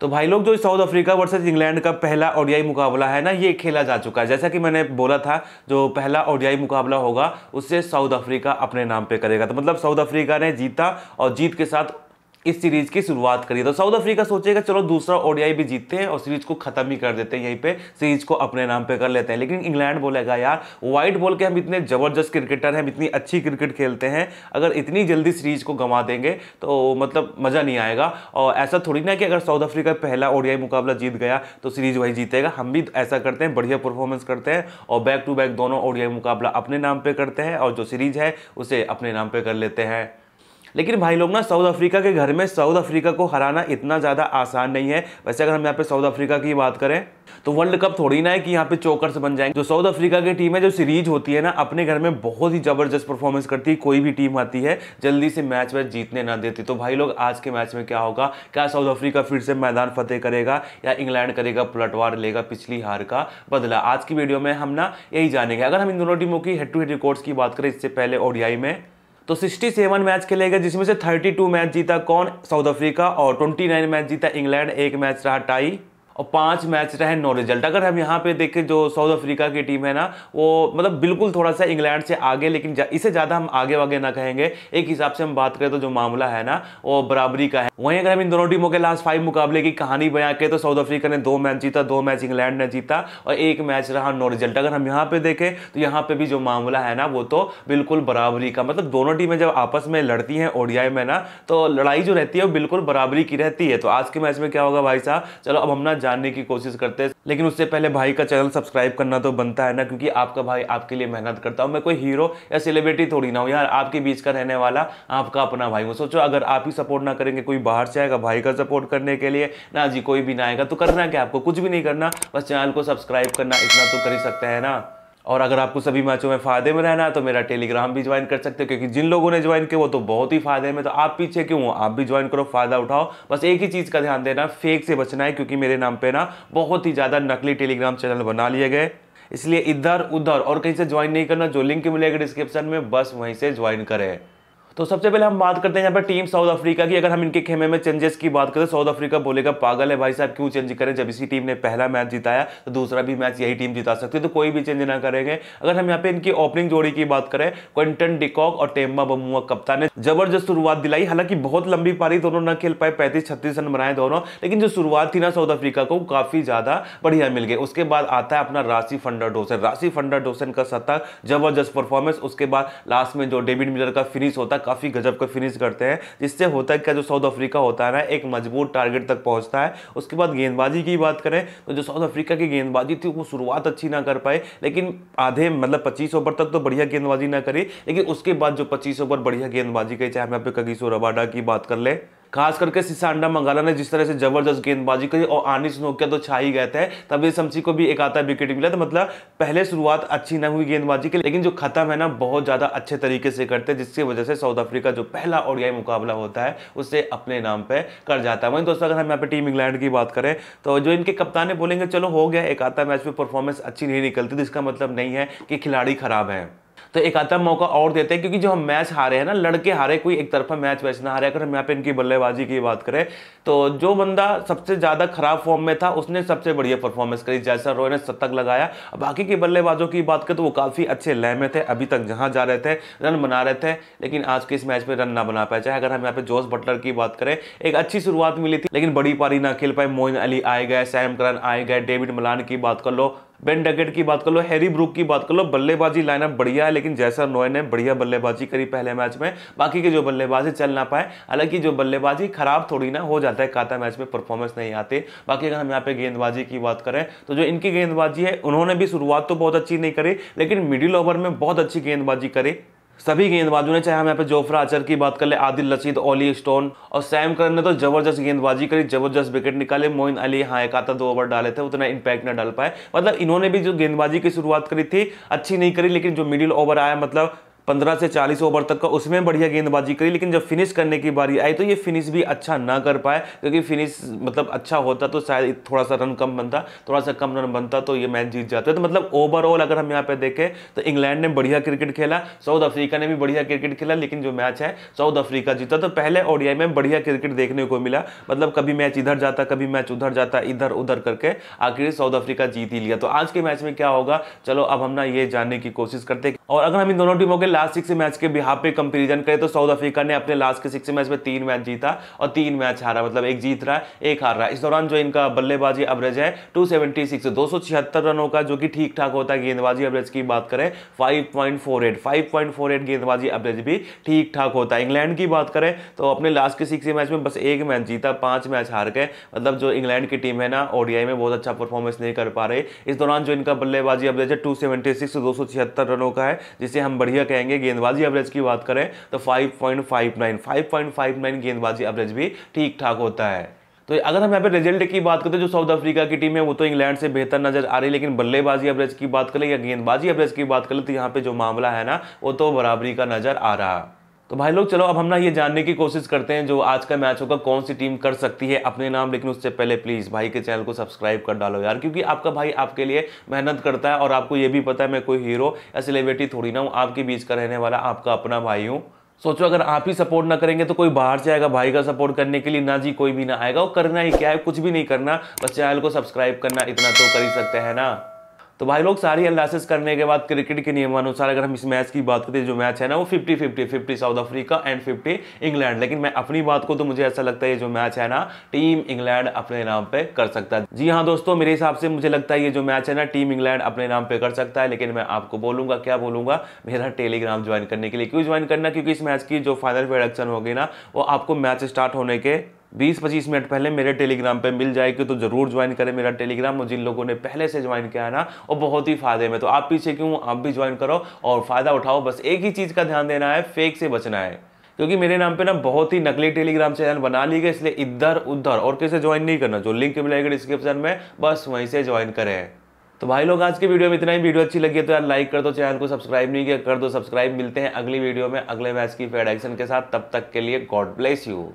तो भाई लोग जो साउथ अफ्रीका वर्सेस इंग्लैंड का पहला ओडियाई मुकाबला है ना ये खेला जा चुका है जैसा कि मैंने बोला था जो पहला ओडियाई मुकाबला होगा उससे साउथ अफ्रीका अपने नाम पे करेगा तो मतलब साउथ अफ्रीका ने जीता और जीत के साथ इस सीरीज की शुरुआत करी तो साउथ अफ्रीका सोचेगा चलो दूसरा ओडीआई भी जीतते हैं और सीरीज को खत्म ही कर देते हैं यहीं पे सीरीज को अपने नाम पे कर लेते हैं लेकिन इंग्लैंड बोलेगा यार व्हाइट बॉल के हम इतने जबरदस्त क्रिकेटर हैं इतनी अच्छी क्रिकेट खेलते हैं अगर इतनी जल्दी सीरीज को गंवा देंगे तो मतलब मज़ा नहीं आएगा और ऐसा थोड़ी ना कि अगर साउथ अफ्रीका पहला ओडीआई मुकाबला जीत गया तो सीरीज वही जीतेगा हम भी ऐसा करते हैं बढ़िया परफॉर्मेंस करते हैं और बैक टू बैक दोनों ओडीआई मुकाबला अपने नाम पर करते हैं और जो सीरीज है उसे अपने नाम पर कर लेते हैं लेकिन भाई लोग ना साउथ अफ्रीका के घर में साउथ अफ्रीका को हराना इतना ज़्यादा आसान नहीं है वैसे अगर हम यहाँ पे साउथ अफ्रीका की बात करें तो वर्ल्ड कप थोड़ी ना है कि यहाँ पे चौकर से बन जाएंगे जो साउथ अफ्रीका की टीम है जो सीरीज होती है ना अपने घर में बहुत ही जबरदस्त परफॉर्मेंस करती है कोई भी टीम आती है जल्दी से मैच वैच जीतने ना देती तो भाई लोग आज के मैच में क्या होगा क्या साउथ अफ्रीका फिर से मैदान फतेह करेगा या इंग्लैंड करेगा पलटवार लेगा पिछली हार का बदला आज की वीडियो में हम ना यही जानेंगे अगर हम इन दोनों टीमों की हेड टू हेड रिकॉर्ड्स की बात करें इससे पहले ओडियाई में तो 67 मैच खेले गए जिसमें से 32 मैच जीता कौन साउथ अफ्रीका और 29 मैच जीता इंग्लैंड एक मैच रहा टाई और पाँच मैच रहे नो रिजल्ट अगर हम यहाँ पे देखें जो साउथ अफ्रीका की टीम है ना वो मतलब बिल्कुल थोड़ा सा इंग्लैंड से आगे लेकिन इसे ज़्यादा हम आगे वागे ना कहेंगे एक हिसाब से हम बात करें तो जो मामला है ना वो बराबरी का है वहीं अगर हम इन दोनों टीमों के लास्ट फाइव मुकाबले की कहानी बना के तो साउथ अफ्रीका ने दो मैच जीता दो मैच इंग्लैंड ने जीता और एक मैच रहा नो रिजल्ट अगर हम यहाँ पे देखें तो यहाँ पे भी जो मामला है ना वो तो बिल्कुल बराबरी का मतलब दोनों टीमें जब आपस में लड़ती हैं ओडियाई में ना तो लड़ाई जो रहती है वो बिल्कुल बराबरी की रहती है तो आज के मैच में क्या होगा भाई साहब चलो अब हम ना जानने की कोशिश करते हैं लेकिन उससे पहले भाई का चैनल सब्सक्राइब करना तो बनता है ना क्योंकि आपका भाई आपके लिए मेहनत करता हूँ मैं कोई हीरो या सेलिब्रिटी थोड़ी ना हूँ यार आपके बीच का रहने वाला आपका अपना भाई हूँ सोचो अगर आप ही सपोर्ट ना करेंगे कोई बाहर से आएगा भाई का सपोर्ट करने के लिए ना जी कोई भी ना आएगा तो करना क्या आपको कुछ भी नहीं करना बस चैनल को सब्सक्राइब करना इतना तो कर ही सकते हैं ना और अगर आपको सभी मैचों में फ़ायदे में रहना है तो मेरा टेलीग्राम भी ज्वाइन कर सकते हो क्योंकि जिन लोगों ने ज्वाइन किया वो तो बहुत ही फ़ायदे में तो आप पीछे क्यों हो आप भी ज्वाइन करो फ़ायदा उठाओ बस एक ही चीज़ का ध्यान देना फेक से बचना है क्योंकि मेरे नाम पर ना बहुत ही ज़्यादा नकली टेलीग्राम चैनल बना लिए गए इसलिए इधर उधर और कहीं से ज्वाइन नहीं करना जो लिंक मिलेगा डिस्क्रिप्शन में बस वहीं से ज्वाइन करें तो सबसे पहले हम बात करते हैं यहाँ पर टीम साउथ अफ्रीका की अगर हम इनके खेमे में चेंजेस की बात करें साउथ अफ्रीका बोलेगा पागल है भाई साहब क्यों चेंज करें जब इसी टीम ने पहला मैच जिताया तो दूसरा भी मैच यही टीम जिता सकती है तो कोई भी चेंज ना करेंगे अगर हम यहाँ पे इनकी ओपनिंग जोड़ी की बात करें Quinton de Kock Temba Bavuma कप्तान ने जबरदस्त शुरुआत दिलाई हालांकि बहुत लंबी पारी दोनों न खेल पाए पैंतीस छत्तीस रन बनाए दोनों लेकिन जो शुरुआत थी ना साउथ अफ्रीका को काफी ज्यादा बढ़िया मिल गई उसके बाद आता है अपना Rassie van der Dussen Rassie van der Dussen का सत्ता जबरदस्त परफॉर्मेंस उसके बाद लास्ट में जो डेविड मिलर का फिनिश होता काफ़ी गजब का फिनिश करते हैं जिससे होता है क्या जो साउथ अफ्रीका होता है ना एक मजबूत टारगेट तक पहुंचता है उसके बाद गेंदबाजी की बात करें तो जो साउथ अफ्रीका की गेंदबाजी थी वो शुरुआत अच्छी ना कर पाए लेकिन आधे मतलब पच्चीस ओवर तक तो बढ़िया गेंदबाजी ना करी लेकिन उसके बाद जो पच्चीस ओवर बढ़िया गेंदबाजी कही चाहे हम यहाँ पे कगीसो रबाडा की बात कर लें खास करके सिसांडा मंगाला ने जिस तरह से जबरदस्त गेंदबाजी करी और आनिस नोकिया तो छा ही गए थे तभी शमसी को भी एक आता विकेट मिला तो मतलब पहले शुरुआत अच्छी ना हुई गेंदबाजी की लेकिन जो खत्म है ना बहुत ज़्यादा अच्छे तरीके से करते हैं जिसकी वजह से साउथ अफ्रीका जो पहला ओडियाई मुकाबला होता है उसे अपने नाम पर कर जाता है वहीं दोस्तों अगर हम यहाँ पर टीम इंग्लैंड की बात करें तो जो इनके कप्तान बोलेंगे चलो हो गया एक आता मैच में परफॉर्मेंस अच्छी नहीं निकलती तो इसका मतलब नहीं है कि खिलाड़ी खराब है तो एक आता मौका और देते हैं क्योंकि जो हम मैच हारे हैं ना लड़के हारे कोई एक तरफा मैच वैच ना हारे अगर हम यहाँ पे इनकी बल्लेबाजी की बात करें तो जो बंदा सबसे ज़्यादा खराब फॉर्म में था उसने सबसे बढ़िया परफॉर्मेंस करी जैसा रॉय ने शतक लगाया बाकी के बल्लेबाजों की बात करें तो वो काफ़ी अच्छे लय में थे अभी तक जहाँ जा रहे थे रन बना रहे थे लेकिन आज के इस मैच में रन ना बना पाए चाहे अगर हम यहाँ पे जोस बटलर की बात करें एक अच्छी शुरुआत मिली थी लेकिन बड़ी पारी ना खेल पाए मोइन अली आए गए सैम करन आए गए डेविड मलान की बात कर लो बेन डकेट की बात कर लो हैरी ब्रूक की बात कर लो बल्लेबाजी लाइनअप बढ़िया है लेकिन जैसा नोए ने बढ़िया बल्लेबाजी करी पहले मैच में बाकी के जो बल्लेबाजी चल ना पाए हालांकि जो बल्लेबाजी खराब थोड़ी ना हो जाता है काता मैच में परफॉर्मेंस नहीं आते बाकी अगर हम यहाँ पे गेंदबाजी की बात करें तो जो इनकी गेंदबाजी है उन्होंने भी शुरुआत तो बहुत अच्छी नहीं करी लेकिन मिडिल ओवर में बहुत अच्छी गेंदबाजी करी सभी गेंदबाजों ने चाहे हम यहाँ पे जोफ्रा आचर की बात कर ले आदिल लसीद ओली स्टोन और सैम करन ने तो जबरदस्त गेंदबाजी करी जबरदस्त विकेट निकाले मोइन अली हाँ एक आता दो ओवर डाले थे उतना इंपैक्ट ना डाल पाए मतलब इन्होंने भी जो गेंदबाजी की शुरुआत करी थी अच्छी नहीं करी लेकिन जो मिडिल ओवर आया मतलब पंद्रह से चालीस ओवर तक का उसमें बढ़िया गेंदबाजी करी लेकिन जब फिनिश करने की बारी आई तो ये फिनिश भी अच्छा ना कर पाए क्योंकि फिनिश मतलब अच्छा होता तो शायद थोड़ा सा रन कम बनता थोड़ा सा कम रन बनता तो ये मैच जीत जाता तो मतलब ओवरऑल अगर हम यहाँ पे देखें तो इंग्लैंड ने बढ़िया क्रिकेट खेला साउथ अफ्रीका ने भी बढ़िया क्रिकेट खेला लेकिन जो मैच है साउथ अफ्रीका जीता तो पहले ओडियाई में बढ़िया क्रिकेट देखने को मिला मतलब कभी मैच इधर जाता कभी मैच उधर जाता इधर उधर करके आखिर साउथ अफ्रीका जीत ही लिया तो आज के मैच में क्या होगा चलो अब हम ना ये जानने की कोशिश करते और अगर हम इन दोनों टीमों के लास्ट सिक्स मैच के बिहार पे कंपेरिजन करें तो साउथ अफ्रीका ने अपने लास्ट के सिक्स मैच में तीन मैच जीता और तीन मैच हारा मतलब एक जीत रहा है एक हार रहा है इस दौरान जो इनका बल्लेबाजी एवरेज है टू सेवेंटी रनों का जो कि ठीक ठाक होता है गेंदबाजी एवरेज की बात करें फाइव पॉइंट गेंदबाजी एवरेज भी ठीक ठाक होता है इंग्लैंड की बात करें तो अपने लास्ट के सिक्स मैच में बस एक मैच जीता पांच मैच हार गए मतलब जो इंग्लैंड की टीम है ना ओडीआई में बहुत अच्छा परफॉर्मेंस नहीं कर पा रहे इस दौरान जो इनका बल्लेबाजी अब है टू सेवेंटी सिक्स दो सौ छिहत्तर रनों का है जिसे हम बढ़िया कहेंगे जाएंगे गेंदबाजी एवरेज की बात करें तो 5.59 5.59 गेंदबाजी एवरेज भी ठीक ठाक होता है तो अगर हम यहाँ पे रिजल्ट की बात करते हैं जो साउथ अफ्रीका की टीम है वो तो इंग्लैंड से बेहतर नजर आ रही है लेकिन बल्लेबाजी एवरेज की बात करें या गेंदबाजी एवरेज की बात करें तो यहाँ पे जो मामला है ना वो तो बराबरी का नजर आ रहा है तो भाई लोग चलो अब हम ना ये जानने की कोशिश करते हैं जो आज का मैच होगा कौन सी टीम कर सकती है अपने नाम लेकिन उससे पहले प्लीज़ भाई के चैनल को सब्सक्राइब कर डालो यार क्योंकि आपका भाई आपके लिए मेहनत करता है और आपको ये भी पता है मैं कोई हीरो या सेलिब्रिटी थोड़ी ना हूँ आपके बीच का रहने वाला आपका अपना भाई हूँ सोचो अगर आप ही सपोर्ट ना करेंगे तो कोई बाहर से आएगा भाई का सपोर्ट करने के लिए ना जी कोई भी ना आएगा और करना ही क्या है कुछ भी नहीं करना बस चैनल को सब्सक्राइब करना इतना तो कर ही सकते हैं ना तो भाई लोग सारी एनालिसिस करने के बाद क्रिकेट के नियमानुसार अगर हम इस मैच की बात करें जो मैच है ना वो fifty fifty fifty South Africa and fifty England लेकिन मैं अपनी बात को तो मुझे ऐसा लगता है जो मैच है ना टीम इंग्लैंड अपने नाम पे कर सकता है जी हाँ दोस्तों मेरे हिसाब से मुझे लगता है ये जो मैच है ना टीम इंग्लैंड अपने नाम पर कर सकता है लेकिन मैं आपको बोलूंगा क्या बोलूंगा मेरा टेलीग्राम ज्वाइन करने के लिए क्यों ज्वाइन करना क्योंकि इस मैच की जो फाइनल प्रोडक्शन होगी ना वो आपको मैच स्टार्ट होने के बीस पच्चीस मिनट पहले मेरे टेलीग्राम पे मिल जाएगी तो ज़रूर ज्वाइन करें मेरा टेलीग्राम और जिन लोगों ने पहले से ज्वाइन किया है ना वो बहुत ही फायदे में तो आप पीछे क्यों आप भी ज्वाइन करो और फ़ायदा उठाओ बस एक ही चीज़ का ध्यान देना है फेक से बचना है क्योंकि मेरे नाम पे ना बहुत ही नकली टेलीग्राम चैनल बना ली गए इसलिए इधर उधर और किसे ज्वाइन नहीं करना जो लिंक मिलेगा डिस्क्रिप्शन में बस वहीं से ज्वाइन करें तो भाई लोग आज के वीडियो में इतना ही वीडियो अच्छी लगी है तो यार लाइक कर दो चैनल को सब्सक्राइब नहीं किया कर दो सब्सक्राइब मिलते हैं अगली वीडियो में अगले मैच की फेड एक्शन के साथ तब तक के लिए गॉड ब्लेस यू